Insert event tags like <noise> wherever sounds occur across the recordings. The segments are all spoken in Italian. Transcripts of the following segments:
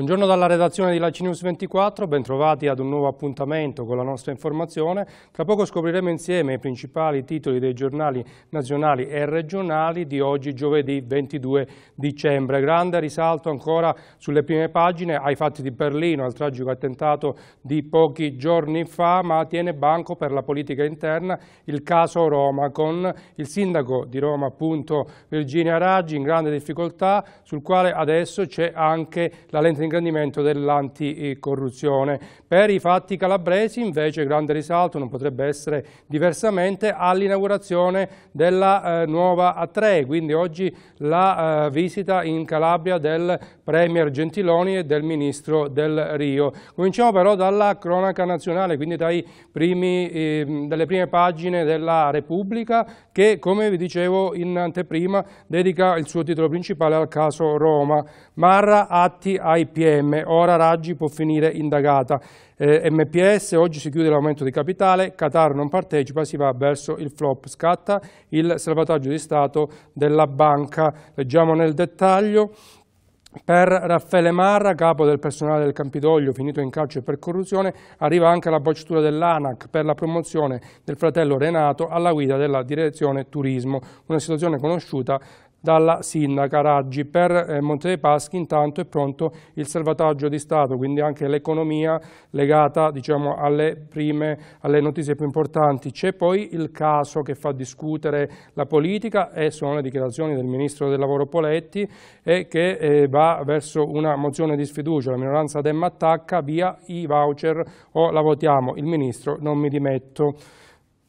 Buongiorno dalla redazione di Lacinius 24, bentrovati ad un nuovo appuntamento con la nostra informazione. Tra poco scopriremo insieme i principali titoli dei giornali nazionali e regionali di oggi giovedì 22 dicembre. Grande risalto ancora sulle prime pagine ai fatti di Berlino, al tragico attentato di pochi giorni fa, ma tiene banco per la politica interna il caso Roma con il sindaco di Roma appunto Virginia Raggi in grande difficoltà sul quale adesso c'è anche la lente di ingrandimento dell'anticorruzione. Per i fatti calabresi invece grande risalto, non potrebbe essere diversamente, all'inaugurazione della eh, nuova A3, quindi oggi la eh, visita in Calabria del Premier Gentiloni e del Ministro del Rio. Cominciamo però dalla cronaca nazionale, quindi dai primi, eh, dalle prime pagine della Repubblica che come vi dicevo in anteprima dedica il suo titolo principale al caso Roma. Marra atti ai PM, ora Raggi può finire indagata. Eh, MPS, oggi si chiude l'aumento di capitale, Qatar non partecipa, si va verso il flop, scatta il salvataggio di Stato della banca. Leggiamo nel dettaglio. Per Raffaele Marra, capo del personale del Campidoglio, finito in calcio per corruzione, arriva anche la bocciatura dell'ANAC per la promozione del fratello Renato alla guida della direzione turismo, una situazione conosciuta dalla sindaca Raggi. Per eh, Monte dei Paschi intanto è pronto il salvataggio di Stato, quindi anche l'economia legata diciamo, alle, prime, alle notizie più importanti. C'è poi il caso che fa discutere la politica e sono le dichiarazioni del Ministro del Lavoro Poletti e eh, che eh, va verso una mozione di sfiducia. La minoranza Dem attacca via i voucher o la votiamo. Il Ministro non mi dimetto.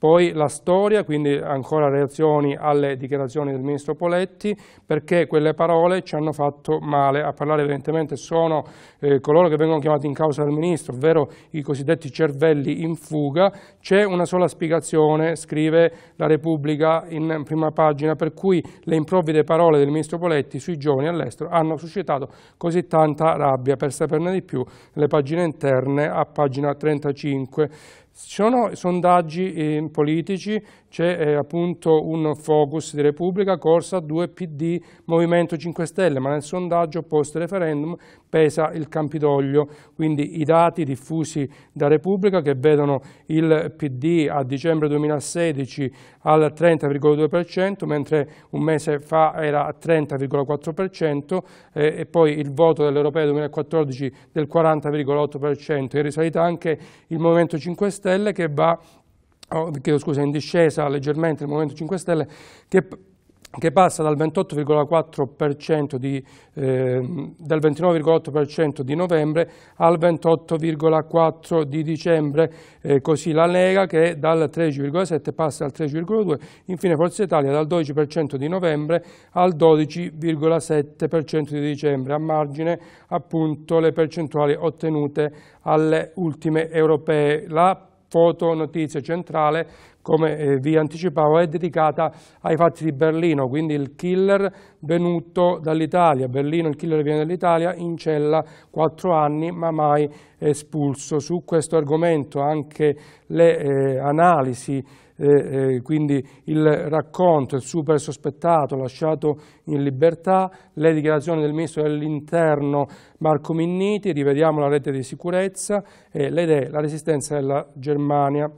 Poi la storia, quindi ancora reazioni alle dichiarazioni del ministro Poletti, perché quelle parole ci hanno fatto male. A parlare evidentemente sono eh, coloro che vengono chiamati in causa dal ministro, ovvero i cosiddetti cervelli in fuga. C'è una sola spiegazione, scrive la Repubblica in prima pagina, per cui le improvvide parole del ministro Poletti sui giovani all'estero hanno suscitato così tanta rabbia. Per saperne di più, le pagine interne a pagina 35. Ci sono sondaggi eh, politici, c'è eh, appunto un focus di Repubblica, Corsa 2 PD, Movimento 5 Stelle, ma nel sondaggio post referendum pesa il Campidoglio, quindi i dati diffusi da Repubblica che vedono il PD a dicembre 2016 al 30,2%, mentre un mese fa era al 30,4% eh, e poi il voto dell'Europea 2014 del 40,8%, in risalita anche il Movimento 5 Stelle che va oh, chiedo scusa, in discesa leggermente il Movimento 5 Stelle, che che passa dal 28,4% eh, 29,8% di novembre al 28,4% di dicembre, eh, così la Lega che dal 13,7% passa al 13,2%, infine Forza Italia dal 12% di novembre al 12,7% di dicembre, a margine appunto le percentuali ottenute alle ultime europee. La foto notizia centrale come eh, vi anticipavo, è dedicata ai fatti di Berlino, quindi il killer venuto dall'Italia. Berlino, il killer viene dall'Italia, in cella quattro anni ma mai espulso. Su questo argomento anche le eh, analisi eh, eh, quindi il racconto, il super sospettato lasciato in libertà, le dichiarazioni del ministro dell'interno Marco Minniti, rivediamo la rete di sicurezza eh, le idee, la resistenza della Germania.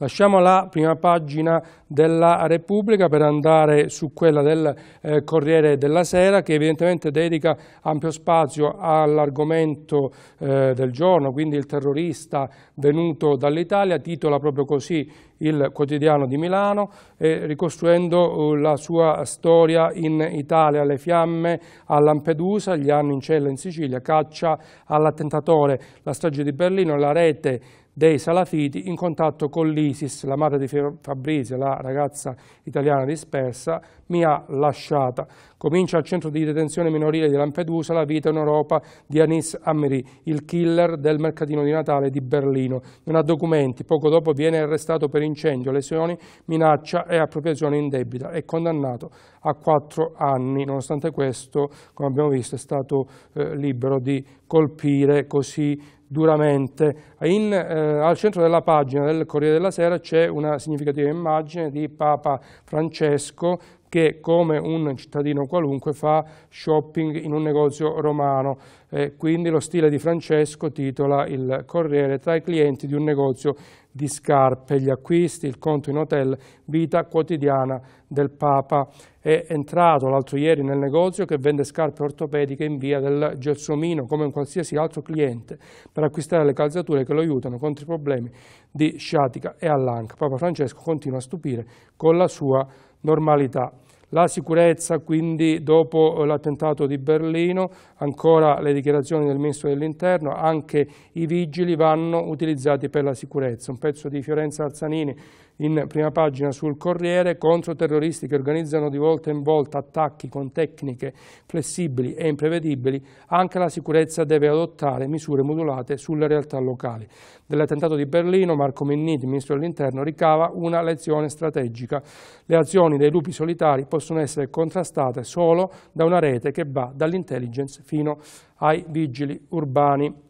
Lasciamo la prima pagina della Repubblica per andare su quella del eh, Corriere della Sera che evidentemente dedica ampio spazio all'argomento eh, del giorno, quindi il terrorista venuto dall'Italia, titola proprio così il quotidiano di Milano, eh, ricostruendo uh, la sua storia in Italia, le fiamme a Lampedusa, gli anni in cella in Sicilia, caccia all'attentatore, la strage di Berlino, la rete dei salafiti in contatto con l'ISIS, la madre di Fabrizio, la ragazza italiana dispersa, mi ha lasciata. Comincia al centro di detenzione minorile di Lampedusa la vita in Europa di Anis Amri, il killer del mercatino di Natale di Berlino. Non ha documenti, poco dopo viene arrestato per incendio, lesioni, minaccia e appropriazione in debita. È condannato a quattro anni, nonostante questo, come abbiamo visto, è stato eh, libero di colpire così duramente. In, eh, al centro della pagina del Corriere della Sera c'è una significativa immagine di Papa Francesco che come un cittadino qualunque fa shopping in un negozio romano. Eh, quindi lo stile di Francesco titola il Corriere tra i clienti di un negozio di scarpe, gli acquisti, il conto in hotel, vita quotidiana del Papa. È entrato l'altro ieri nel negozio che vende scarpe ortopediche in via del Gelsomino, come un qualsiasi altro cliente, per acquistare le calzature che lo aiutano contro i problemi di sciatica e all'anca. Papa Francesco continua a stupire con la sua normalità. La sicurezza, quindi, dopo l'attentato di Berlino, ancora le dichiarazioni del Ministro dell'Interno, anche i vigili vanno utilizzati per la sicurezza. Un pezzo di Fiorenza Arzanini in prima pagina sul Corriere, contro terroristi che organizzano di volta in volta attacchi con tecniche flessibili e imprevedibili, anche la sicurezza deve adottare misure modulate sulle realtà locali. Dell'attentato di Berlino, Marco Minniti, ministro dell'Interno, ricava una lezione strategica. Le azioni dei lupi solitari possono essere contrastate solo da una rete che va dall'intelligence fino ai vigili urbani.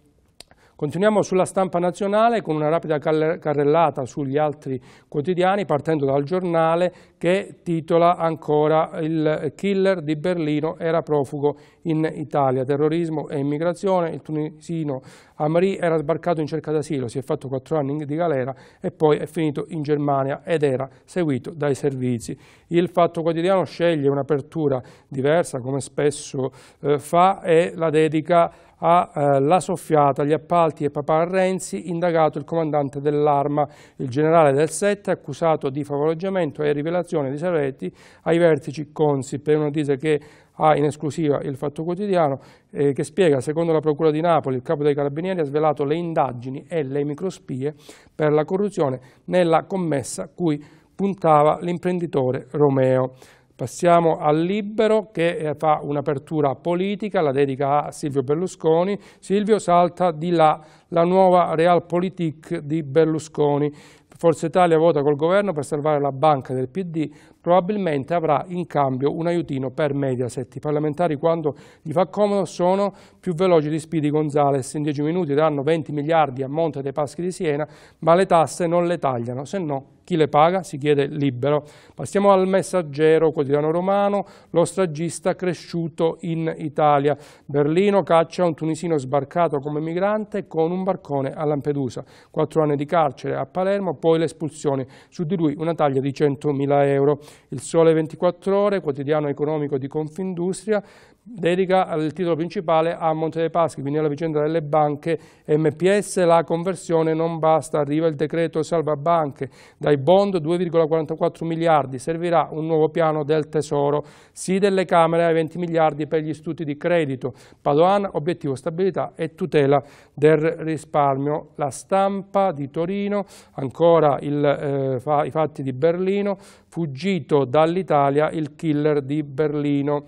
Continuiamo sulla stampa nazionale con una rapida carrellata sugli altri quotidiani partendo dal giornale che titola ancora il killer di Berlino era profugo in Italia, terrorismo e immigrazione, il tunisino Amri era sbarcato in cerca d'asilo, si è fatto quattro anni di galera e poi è finito in Germania ed era seguito dai servizi. Il Fatto Quotidiano sceglie un'apertura diversa come spesso eh, fa e la dedica a alla eh, soffiata, agli appalti e papà Renzi, indagato il comandante dell'arma, il generale del 7, accusato di favoreggiamento e rivelazione di segreti ai vertici Consip. È una notizia che ha in esclusiva il Fatto Quotidiano eh, che spiega, secondo la Procura di Napoli, il capo dei carabinieri ha svelato le indagini e le microspie per la corruzione nella commessa cui puntava l'imprenditore Romeo. Passiamo al Libero che eh, fa un'apertura politica, la dedica a Silvio Berlusconi. Silvio salta di là la nuova Realpolitik di Berlusconi. Forza Italia vota col governo per salvare la banca del PD, probabilmente avrà in cambio un aiutino per Mediaset. I parlamentari quando gli fa comodo sono più veloci di Spidi Gonzales, in 10 minuti danno 20 miliardi a monte dei paschi di Siena, ma le tasse non le tagliano, se no chi le paga? Si chiede libero. Passiamo al messaggero quotidiano romano, lo stragista cresciuto in Italia. Berlino caccia un tunisino sbarcato come migrante con un barcone a Lampedusa. Quattro anni di carcere a Palermo, poi l'espulsione. Su di lui una taglia di 100.000 euro. Il Sole 24 Ore, quotidiano economico di Confindustria, dedica il titolo principale a Monte dei Paschi, quindi alla vicenda delle banche MPS, la conversione non basta, arriva il decreto salva banche, dai bond 2,44 miliardi, servirà un nuovo piano del tesoro, sì delle Camere ai 20 miliardi per gli istituti di credito, Padoan obiettivo stabilità e tutela del risparmio, la stampa di Torino, ancora il, eh, fa, i fatti di Berlino, fuggito dall'Italia il killer di Berlino.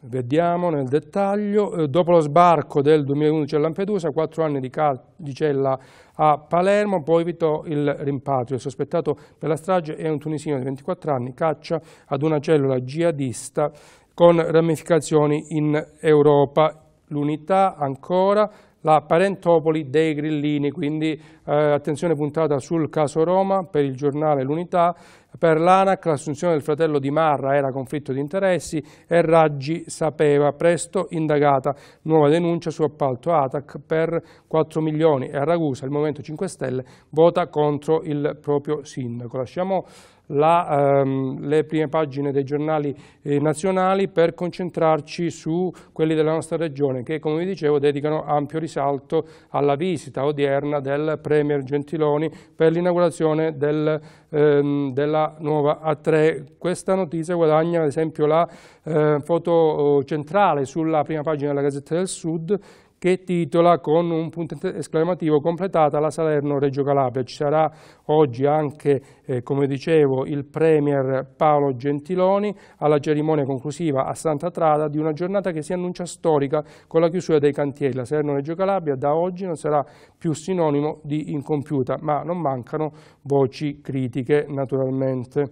Vediamo nel dettaglio, eh, dopo lo sbarco del 2011 a Lampedusa, quattro anni di, di cella a Palermo, poi evitò il rimpatrio. Il sospettato per la strage è un tunisino di 24 anni, caccia ad una cellula jihadista con ramificazioni in Europa. L'unità ancora la parentopoli dei grillini, quindi eh, attenzione puntata sul caso Roma per il giornale L'Unità, per l'ANAC l'assunzione del fratello di Marra era conflitto di interessi e Raggi sapeva, presto indagata, nuova denuncia su appalto ATAC per 4 milioni e a Ragusa il Movimento 5 Stelle vota contro il proprio sindaco. Lasciamo la, ehm, le prime pagine dei giornali eh, nazionali per concentrarci su quelli della nostra regione che, come vi dicevo, dedicano ampio risalto alla visita odierna del Premier Gentiloni per l'inaugurazione del, ehm, della nuova A3. Questa notizia guadagna ad esempio la eh, foto oh, centrale sulla prima pagina della Gazzetta del Sud che titola con un punto esclamativo completata la Salerno-Reggio Calabria. Ci sarà oggi anche, eh, come dicevo, il Premier Paolo Gentiloni alla cerimonia conclusiva a Santa Trada di una giornata che si annuncia storica con la chiusura dei cantieri. La Salerno-Reggio Calabria da oggi non sarà più sinonimo di incompiuta, ma non mancano voci critiche naturalmente.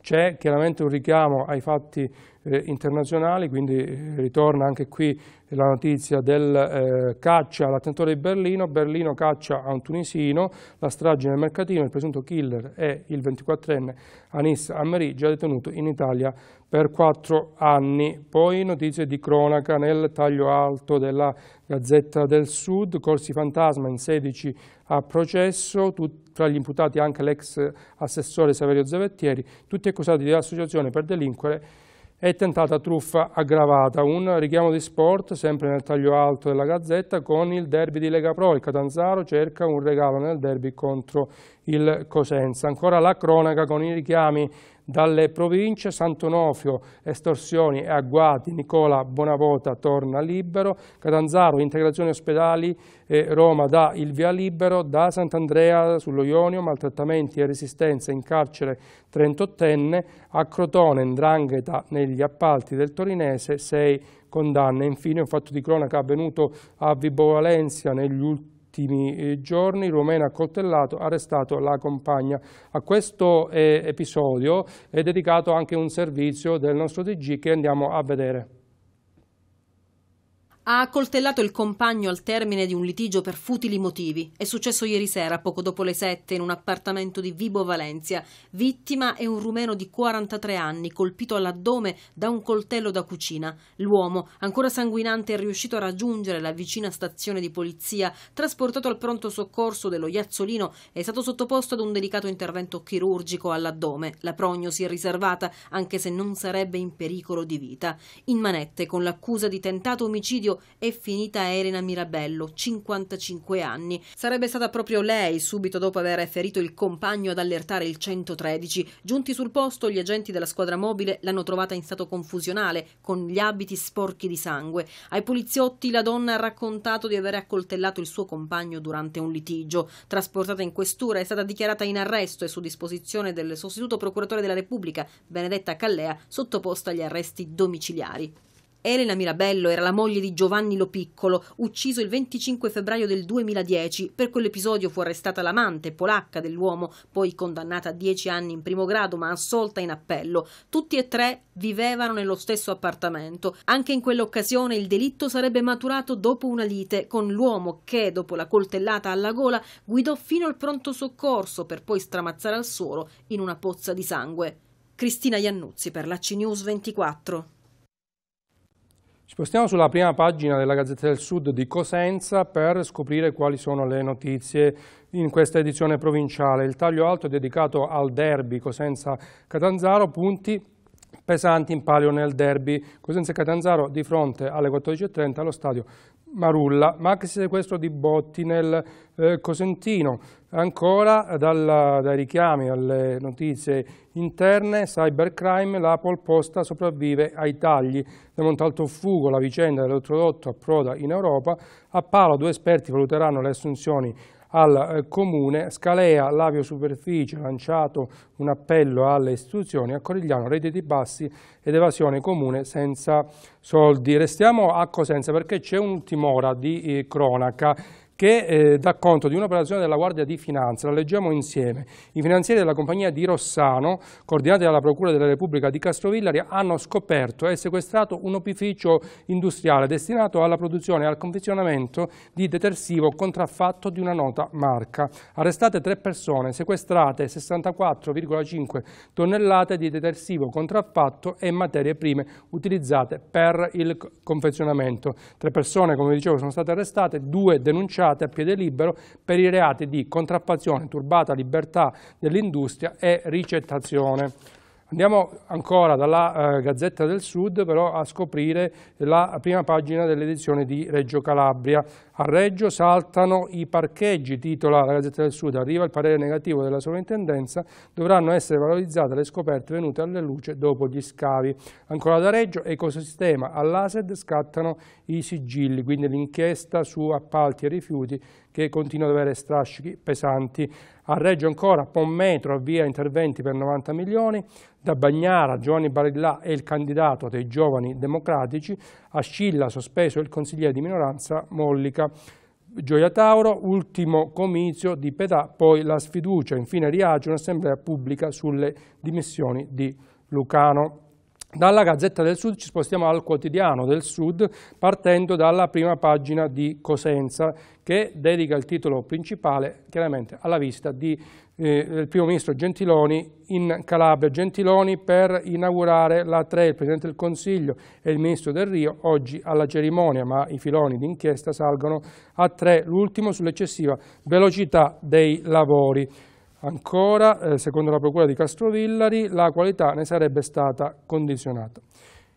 C'è chiaramente un richiamo ai fatti eh, internazionali, quindi eh, ritorna anche qui la notizia del eh, caccia all'attentore di Berlino, Berlino caccia a un tunisino, la strage nel mercatino, il presunto killer è il 24enne Anis Ameri, già detenuto in Italia per quattro anni. Poi notizie di cronaca nel taglio alto della Gazzetta del Sud, Corsi Fantasma in 16 a processo, tut, tra gli imputati anche l'ex assessore Saverio Zavettieri, tutti accusati di associazione per delinquere e tentata truffa aggravata. Un richiamo di sport, sempre nel taglio alto della Gazzetta, con il derby di Lega Pro. Il Catanzaro cerca un regalo nel derby contro il Cosenza. Ancora la cronaca con i richiami dalle province Santonofio, estorsioni e agguati, Nicola Bonavota torna libero, Catanzaro, integrazione ospedali, eh, Roma dà il via libero, da Sant'Andrea sullo Ionio, maltrattamenti e resistenza in carcere 38enne, a Crotone, Ndrangheta negli appalti del Torinese, 6 condanne. Infine un fatto di cronaca avvenuto a Vibo Valencia negli ultimi ultimi eh, giorni Romena Coltellato ha arrestato la compagna. A questo eh, episodio è dedicato anche un servizio del nostro TG che andiamo a vedere ha accoltellato il compagno al termine di un litigio per futili motivi. È successo ieri sera, poco dopo le 7, in un appartamento di Vibo Valencia. Vittima è un rumeno di 43 anni, colpito all'addome da un coltello da cucina. L'uomo, ancora sanguinante, è riuscito a raggiungere la vicina stazione di polizia. Trasportato al pronto soccorso dello Iazzolino, è stato sottoposto ad un delicato intervento chirurgico all'addome. La prognosi è riservata, anche se non sarebbe in pericolo di vita. In manette, con l'accusa di tentato omicidio marito è finita Elena Mirabello, 55 anni. Sarebbe stata proprio lei, subito dopo aver ferito il compagno ad allertare il 113. Giunti sul posto, gli agenti della squadra mobile l'hanno trovata in stato confusionale, con gli abiti sporchi di sangue. Ai poliziotti la donna ha raccontato di aver accoltellato il suo compagno durante un litigio. Trasportata in questura è stata dichiarata in arresto e su disposizione del sostituto procuratore della Repubblica, Benedetta Callea, sottoposta agli arresti domiciliari. Elena Mirabello era la moglie di Giovanni Lo Piccolo, ucciso il 25 febbraio del 2010. Per quell'episodio fu arrestata l'amante polacca dell'uomo, poi condannata a 10 anni in primo grado ma assolta in appello. Tutti e tre vivevano nello stesso appartamento. Anche in quell'occasione il delitto sarebbe maturato dopo una lite con l'uomo che, dopo la coltellata alla gola, guidò fino al pronto soccorso per poi stramazzare al suolo in una pozza di sangue. Cristina Iannuzzi per la CNews 24 spostiamo sulla prima pagina della Gazzetta del Sud di Cosenza per scoprire quali sono le notizie in questa edizione provinciale. Il taglio alto è dedicato al derby Cosenza-Catanzaro, punti pesanti in palio nel derby Cosenza-Catanzaro di fronte alle 14.30 allo stadio Marulla, ma anche sequestro di botti nel eh, Cosentino. Ancora dalla, dai richiami alle notizie interne, cybercrime, l'Apple polposta sopravvive ai tagli. Da Montalto Fugo la vicenda dell'elettrodotto approda in Europa, a Palo due esperti valuteranno le assunzioni al eh, Comune, Scalea, Lavio Superficie, lanciato un appello alle istituzioni, a Corigliano, redditi bassi ed evasione comune senza soldi. Restiamo a Cosenza perché c'è un'ultima ora di eh, cronaca che eh, dà conto di un'operazione della Guardia di Finanza, la leggiamo insieme. I finanzieri della compagnia di Rossano, coordinati dalla Procura della Repubblica di Castrovillari, hanno scoperto e sequestrato un opificio industriale destinato alla produzione e al confezionamento di detersivo contraffatto di una nota marca. Arrestate tre persone, sequestrate 64,5 tonnellate di detersivo contraffatto e materie prime utilizzate per il confezionamento. Tre persone, come dicevo, sono state arrestate, due denunciate arrestate a piede libero per i reati di contrappazione, turbata libertà dell'industria e ricettazione. Andiamo ancora dalla eh, Gazzetta del Sud però a scoprire la prima pagina dell'edizione di Reggio Calabria. A Reggio saltano i parcheggi, titola la Gazzetta del Sud, arriva il parere negativo della sovrintendenza, dovranno essere valorizzate le scoperte venute alla luce dopo gli scavi. Ancora da Reggio, ecosistema, all'ASED scattano i sigilli, quindi l'inchiesta su appalti e rifiuti che continua ad avere strascichi pesanti. A Reggio ancora Pommetro avvia interventi per 90 milioni, da Bagnara Giovanni Barillà è il candidato dei giovani democratici, a Scilla sospeso il consigliere di minoranza Mollica. Gioia Tauro, ultimo comizio di Petà, poi la sfiducia, infine Riace, un'assemblea pubblica sulle dimissioni di Lucano. Dalla Gazzetta del Sud ci spostiamo al quotidiano del Sud partendo dalla prima pagina di Cosenza che dedica il titolo principale chiaramente alla visita di, eh, del primo ministro Gentiloni in Calabria. Gentiloni per inaugurare la 3, il Presidente del Consiglio e il Ministro del Rio oggi alla cerimonia, ma i filoni d'inchiesta salgono a 3, l'ultimo sull'eccessiva velocità dei lavori. Ancora, eh, secondo la Procura di Castrovillari, la qualità ne sarebbe stata condizionata.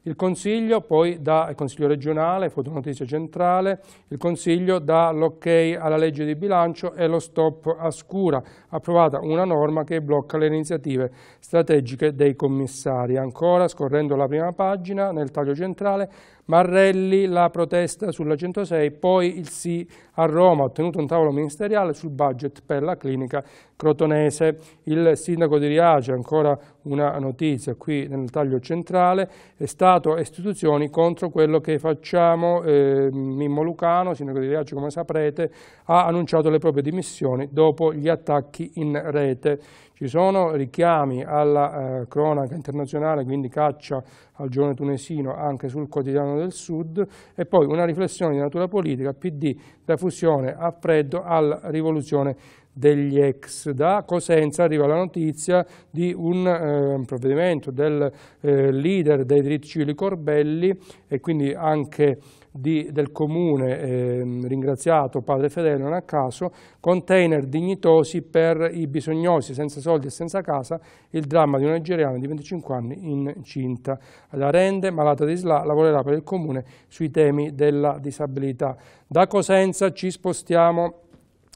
Il Consiglio poi dà, il Consiglio regionale, Fotonotizia Centrale, il Consiglio dà l'ok alla legge di bilancio e lo stop a scura, approvata una norma che blocca le iniziative strategiche dei commissari. Ancora, scorrendo la prima pagina, nel taglio centrale, Marrelli la protesta sulla 106, poi il sì a Roma, ha ottenuto un tavolo ministeriale sul budget per la clinica crotonese. Il sindaco di Riace, ancora una notizia qui nel taglio centrale, è stato istituzioni contro quello che facciamo. Eh, Mimmo Lucano, sindaco di Riace come saprete, ha annunciato le proprie dimissioni dopo gli attacchi in rete. Ci sono richiami alla eh, cronaca internazionale, quindi caccia al giovane tunesino anche sul quotidiano del Sud e poi una riflessione di natura politica, PD da fusione a freddo alla rivoluzione degli ex. Da Cosenza arriva la notizia di un eh, provvedimento del eh, leader dei diritti civili Corbelli e quindi anche di, del comune eh, ringraziato padre Fedele non a caso, container dignitosi per i bisognosi senza soldi e senza casa, il dramma di una nigeriana di 25 anni incinta. La rende malata di SLA, lavorerà per il comune sui temi della disabilità. Da Cosenza ci spostiamo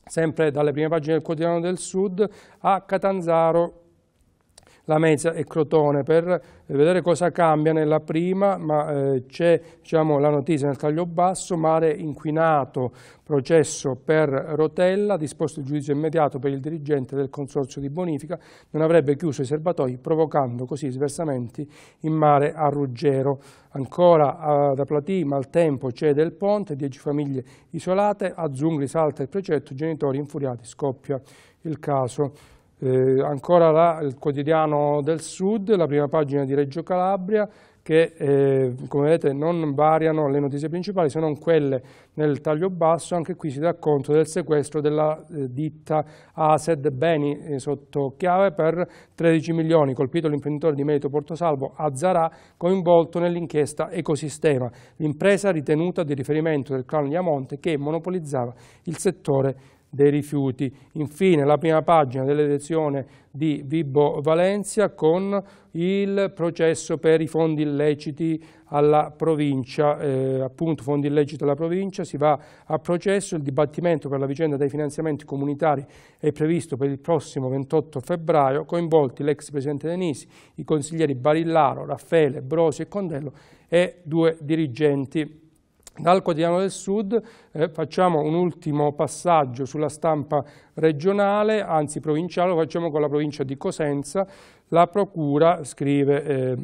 sempre dalle prime pagine del quotidiano del Sud, a Catanzaro Lamezia e Crotone per vedere cosa cambia nella prima, ma eh, c'è diciamo, la notizia nel taglio basso, mare inquinato, processo per Rotella, disposto il giudizio immediato per il dirigente del consorzio di bonifica, non avrebbe chiuso i serbatoi provocando così sversamenti in mare a Ruggero. Ancora eh, da Platì, maltempo cede il ponte, 10 famiglie isolate, a Zungri salta il precetto, genitori infuriati, scoppia il caso. Eh, ancora là, il quotidiano del Sud, la prima pagina di Reggio Calabria, che eh, come vedete non variano le notizie principali se non quelle nel taglio basso, anche qui si dà conto del sequestro della eh, ditta ASED Beni eh, sotto chiave per 13 milioni, colpito l'imprenditore di merito Portosalvo Azzarà coinvolto nell'inchiesta Ecosistema, l'impresa ritenuta di riferimento del clan Liamonte che monopolizzava il settore dei rifiuti. Infine la prima pagina dell'elezione di Vibo Valencia con il processo per i fondi illeciti alla provincia, eh, appunto fondi illeciti alla provincia, si va a processo, il dibattimento per la vicenda dei finanziamenti comunitari è previsto per il prossimo 28 febbraio, coinvolti l'ex presidente Denisi, i consiglieri Barillaro, Raffaele, Brosi e Condello e due dirigenti dal Quotidiano del Sud eh, facciamo un ultimo passaggio sulla stampa regionale, anzi provinciale, lo facciamo con la provincia di Cosenza. La procura, scrive eh,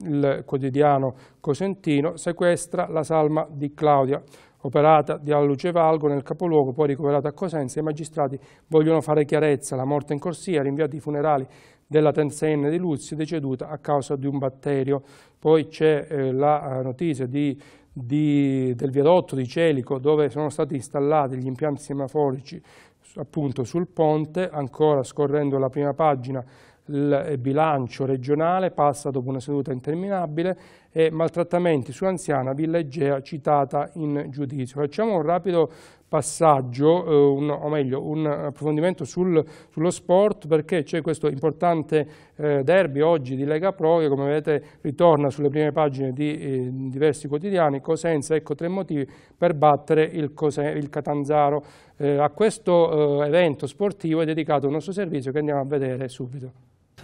il quotidiano cosentino, sequestra la salma di Claudia, operata di Alluce Valgo nel capoluogo, poi ricoverata a Cosenza. I magistrati vogliono fare chiarezza, la morte in corsia, rinviati i funerali della tensenne di Luzzi, deceduta a causa di un batterio. Poi c'è eh, la eh, notizia di di, del viadotto di Celico dove sono stati installati gli impianti semaforici appunto sul ponte, ancora scorrendo la prima pagina il bilancio regionale passa dopo una seduta interminabile e maltrattamenti su anziana Villeggea citata in giudizio. Facciamo un rapido passaggio, eh, un, o meglio un approfondimento sul, sullo sport perché c'è questo importante eh, derby oggi di Lega Pro che come vedete ritorna sulle prime pagine di eh, diversi quotidiani, Cosenza, ecco tre motivi per battere il, Cose il Catanzaro. Eh, a questo eh, evento sportivo è dedicato il nostro servizio che andiamo a vedere subito.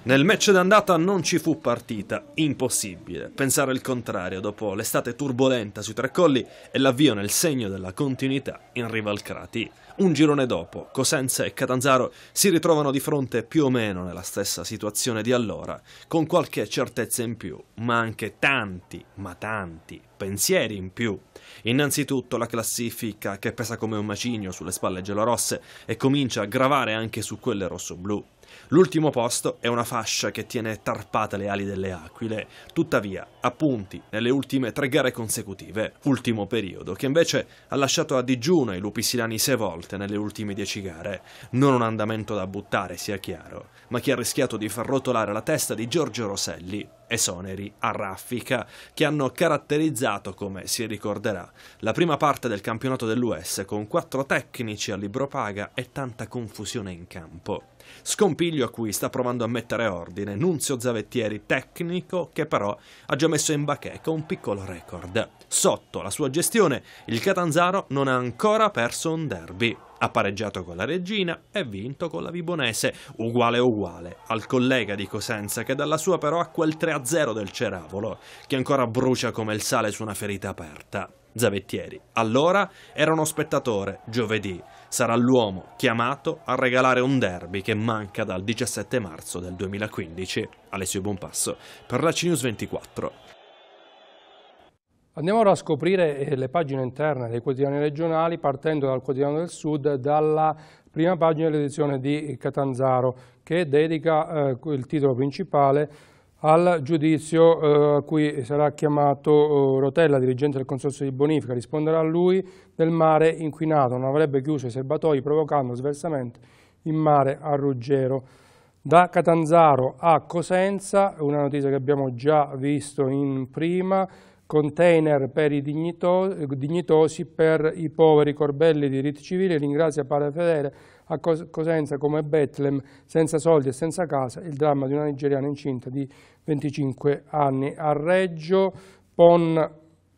Nel match d'andata non ci fu partita, impossibile. Pensare il contrario dopo l'estate turbolenta sui tre colli e l'avvio nel segno della continuità in Rival Crati. Un girone dopo, Cosenza e Catanzaro si ritrovano di fronte più o meno nella stessa situazione di allora, con qualche certezza in più, ma anche tanti, ma tanti pensieri in più. Innanzitutto la classifica che pesa come un macigno sulle spalle gelorosse e comincia a gravare anche su quelle rossoblu. L'ultimo posto è una fascia che tiene tarpate le ali delle aquile, tuttavia a punti nelle ultime tre gare consecutive, ultimo periodo, che invece ha lasciato a digiuno i lupisilani volte scelte nelle ultime dieci gare, non un andamento da buttare, sia chiaro, ma che ha rischiato di far rotolare la testa di Giorgio Roselli, esoneri a raffica, che hanno caratterizzato, come si ricorderà, la prima parte del campionato dell'US con quattro tecnici a libro paga e tanta confusione in campo. Scompiglio a cui sta provando a mettere ordine Nunzio Zavettieri, tecnico che però ha già messo in bacheca un piccolo record. Sotto la sua gestione il Catanzaro non ha ancora perso un derby. Ha pareggiato con la Regina e vinto con la Vibonese, uguale uguale al collega di Cosenza che dalla sua però ha quel 3-0 del Ceravolo, che ancora brucia come il sale su una ferita aperta. Zavettieri. Allora era uno spettatore, giovedì sarà l'uomo chiamato a regalare un derby che manca dal 17 marzo del 2015. Alessio Bonpasso per la CNews 24. Andiamo ora a scoprire eh, le pagine interne dei quotidiani regionali partendo dal quotidiano del Sud dalla prima pagina dell'edizione di Catanzaro che dedica eh, il titolo principale al giudizio eh, a cui sarà chiamato eh, Rotella, dirigente del Consorzio di Bonifica, risponderà a lui del mare inquinato, non avrebbe chiuso i serbatoi provocando sversamenti in mare a Ruggero. Da Catanzaro a Cosenza, una notizia che abbiamo già visto in prima, container per i dignitosi, per i poveri corbelli di diritto civile, ringrazia Padre Fedele a Cosenza come Bethlehem, senza soldi e senza casa, il dramma di una nigeriana incinta di 25 anni. A Reggio, PON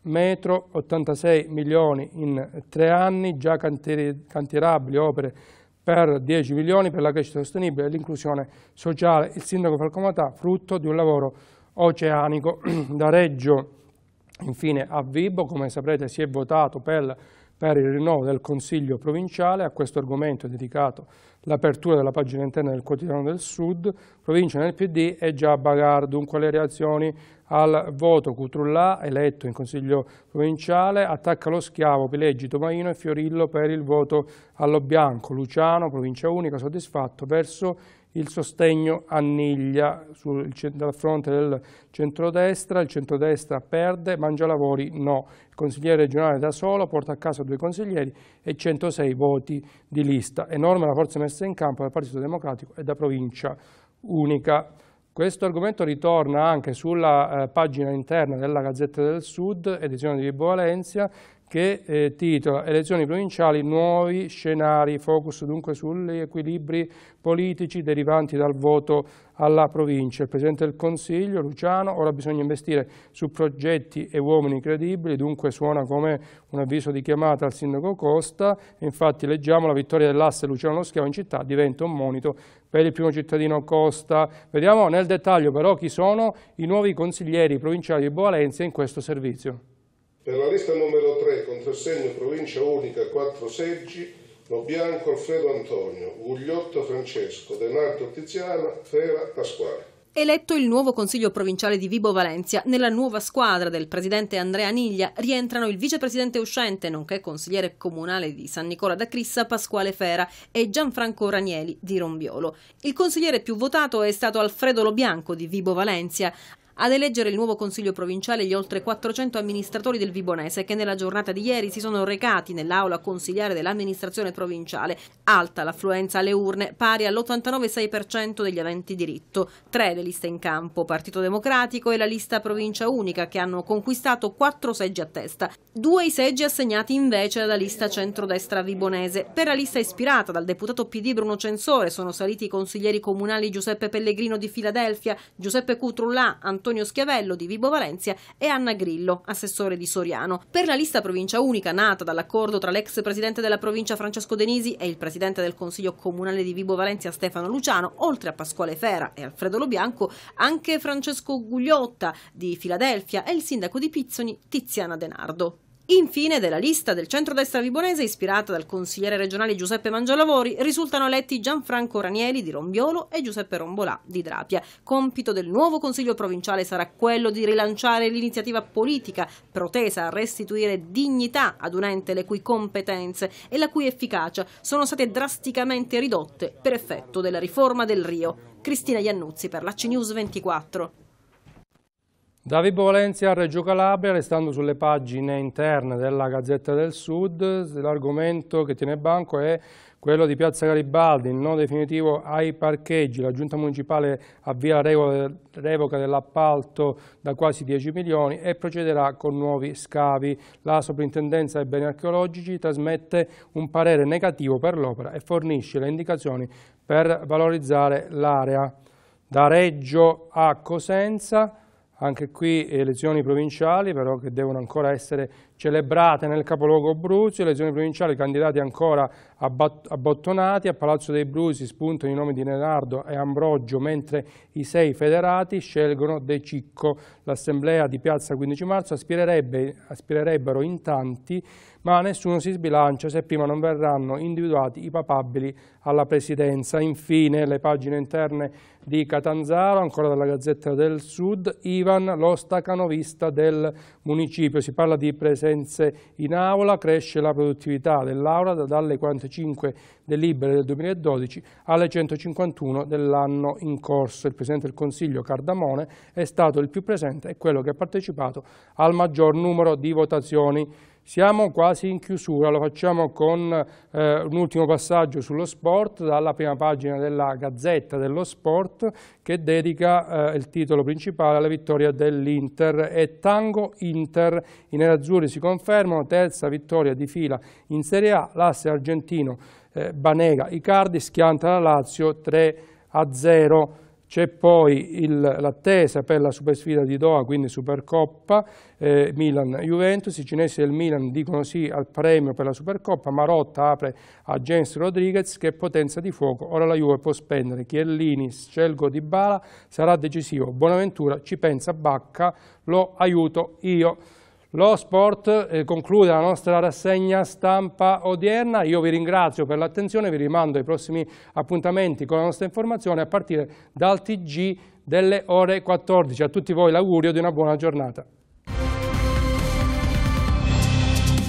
metro, 86 milioni in tre anni, già cantierabili opere per 10 milioni per la crescita sostenibile e l'inclusione sociale. Il sindaco Falcomatà, frutto di un lavoro oceanico <clears throat> da Reggio Infine a Vibo, come saprete, si è votato per, per il rinnovo del Consiglio provinciale, a questo argomento è dedicato l'apertura della pagina interna del quotidiano del Sud, provincia nel PD e già Bagar, dunque le reazioni al voto Cutrullà, eletto in consiglio provinciale, attacca lo schiavo, Pileggi, Tomaino e Fiorillo per il voto allo bianco, Luciano, provincia unica, soddisfatto verso il il sostegno anniglia sul, dal fronte del centrodestra, il centrodestra perde, Mangialavori no, il consigliere regionale da solo porta a casa due consiglieri e 106 voti di lista, enorme la forza messa in campo dal Partito Democratico e da provincia unica. Questo argomento ritorna anche sulla eh, pagina interna della Gazzetta del Sud, edizione di Vibo Valencia, che eh, titola Elezioni provinciali, nuovi scenari, focus dunque sugli equilibri politici derivanti dal voto alla provincia. Il Presidente del Consiglio, Luciano, ora bisogna investire su progetti e uomini credibili, dunque suona come un avviso di chiamata al Sindaco Costa, infatti leggiamo la vittoria dell'asse Luciano Lo Schiavo in città diventa un monito per il primo cittadino Costa. Vediamo nel dettaglio però chi sono i nuovi consiglieri provinciali di Bovalenzia in questo servizio. Per la lista numero 3, contrassegno provincia unica, 4 seggi, Nobianco Alfredo Antonio, Gugliotto Francesco, Denardo Tiziano, Fera Pasquale. Eletto il nuovo Consiglio provinciale di Vibo Valencia, nella nuova squadra del presidente Andrea Niglia rientrano il vicepresidente uscente, nonché consigliere comunale di San Nicola da Crissa, Pasquale Fera e Gianfranco Ranieli di Rombiolo. Il consigliere più votato è stato Alfredo Lobianco di Vibo Valencia. Ad eleggere il nuovo Consiglio provinciale gli oltre 400 amministratori del Vibonese che nella giornata di ieri si sono recati nell'aula consiliare dell'amministrazione provinciale. Alta l'affluenza alle urne, pari all'89,6% degli aventi diritto. Tre le liste in campo, Partito Democratico e la lista Provincia Unica, che hanno conquistato quattro seggi a testa. Due i seggi assegnati invece alla lista centrodestra vibonese. Per la lista ispirata dal deputato PD Bruno Censore sono saliti i consiglieri comunali Giuseppe Pellegrino di Filadelfia, Giuseppe Cutrullà, Antonio Antonio Schiavello di Vibo Valencia e Anna Grillo, assessore di Soriano. Per la lista provincia unica nata dall'accordo tra l'ex presidente della provincia Francesco Denisi e il presidente del Consiglio Comunale di Vibo Valencia Stefano Luciano, oltre a Pasquale Fera e Alfredo Lobianco, anche Francesco Gugliotta di Filadelfia e il sindaco di Pizzoni Tiziana Denardo. Infine, della lista del centrodestra vibonese ispirata dal consigliere regionale Giuseppe Mangialavori, risultano eletti Gianfranco Ranieli di Rombiolo e Giuseppe Rombolà di Drapia. Compito del nuovo consiglio provinciale sarà quello di rilanciare l'iniziativa politica protesa a restituire dignità ad un ente le cui competenze e la cui efficacia sono state drasticamente ridotte per effetto della riforma del Rio. Cristina Iannuzzi per la CNews 24. Davide Volenzia a Reggio Calabria, restando sulle pagine interne della Gazzetta del Sud, l'argomento che tiene banco è quello di Piazza Garibaldi, il no definitivo ai parcheggi. La Giunta Municipale avvia la revoca dell'appalto da quasi 10 milioni e procederà con nuovi scavi. La Soprintendenza dei Beni Archeologici trasmette un parere negativo per l'opera e fornisce le indicazioni per valorizzare l'area. Da Reggio a Cosenza anche qui elezioni eh, provinciali però che devono ancora essere celebrate nel capoluogo Bruzio, le elezioni provinciali candidati ancora abbottonati, a Palazzo dei Brusi spuntano i nomi di Leonardo e Ambrogio, mentre i sei federati scelgono De Cicco. L'assemblea di Piazza 15 marzo aspirerebbe, aspirerebbero in tanti, ma nessuno si sbilancia se prima non verranno individuati i papabili alla presidenza. Infine, le pagine interne di Catanzaro, ancora dalla Gazzetta del Sud, Ivan, lo stacanovista del municipio. Si parla di presenza presenze in aula, cresce la produttività dell'aula dalle 45 delibere del 2012 alle 151 dell'anno in corso. Il Presidente del Consiglio Cardamone è stato il più presente e quello che ha partecipato al maggior numero di votazioni. Siamo quasi in chiusura, lo facciamo con eh, un ultimo passaggio sullo sport, dalla prima pagina della Gazzetta dello Sport che dedica eh, il titolo principale alla vittoria dell'Inter e Tango Inter. I nerazzurri si confermano, terza vittoria di fila in Serie A, l'asse argentino eh, Banega Icardi schianta la Lazio 3 a 0. C'è poi l'attesa per la supersfida di Doha, quindi Supercoppa, eh, Milan-Juventus. I cinesi del Milan dicono sì al premio per la Supercoppa. Marotta apre a Gens Rodriguez che è potenza di fuoco. Ora la Juve può spendere. Chiellini, Scelgo di Bala sarà decisivo. Buonaventura ci pensa Bacca, lo aiuto io. Lo sport eh, conclude la nostra rassegna stampa odierna. Io vi ringrazio per l'attenzione, vi rimando ai prossimi appuntamenti con la nostra informazione a partire dal TG delle ore 14. A tutti voi l'augurio di una buona giornata.